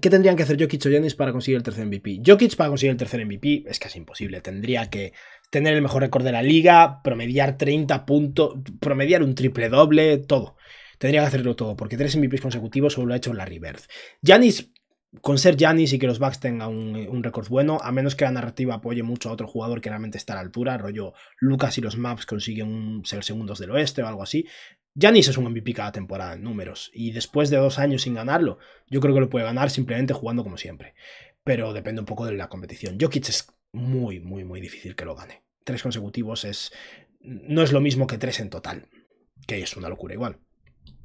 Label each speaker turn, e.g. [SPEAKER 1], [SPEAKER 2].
[SPEAKER 1] ¿Qué tendrían que hacer Jokic o Giannis para conseguir el tercer MVP? Jokic para conseguir el tercer MVP es casi imposible. Tendría que tener el mejor récord de la liga, promediar 30 puntos, promediar un triple doble, todo. Tendría que hacerlo todo, porque tres MVPs consecutivos solo lo ha hecho Larry Bird. Giannis, con ser Giannis y que los Bucks tengan un, récord bueno, a menos que la narrativa apoye mucho a otro jugador que realmente está a la altura, rollo Lucas y los Maps consiguen un, ser segundos del oeste o algo así, Yanis es un MVP cada temporada en números y después de dos años sin ganarlo, yo creo que lo puede ganar simplemente jugando como siempre. Pero depende un poco de la competición. Jokic es muy, muy, muy difícil que lo gane. Tres consecutivos es no es lo mismo que tres en total,
[SPEAKER 2] que es una locura igual.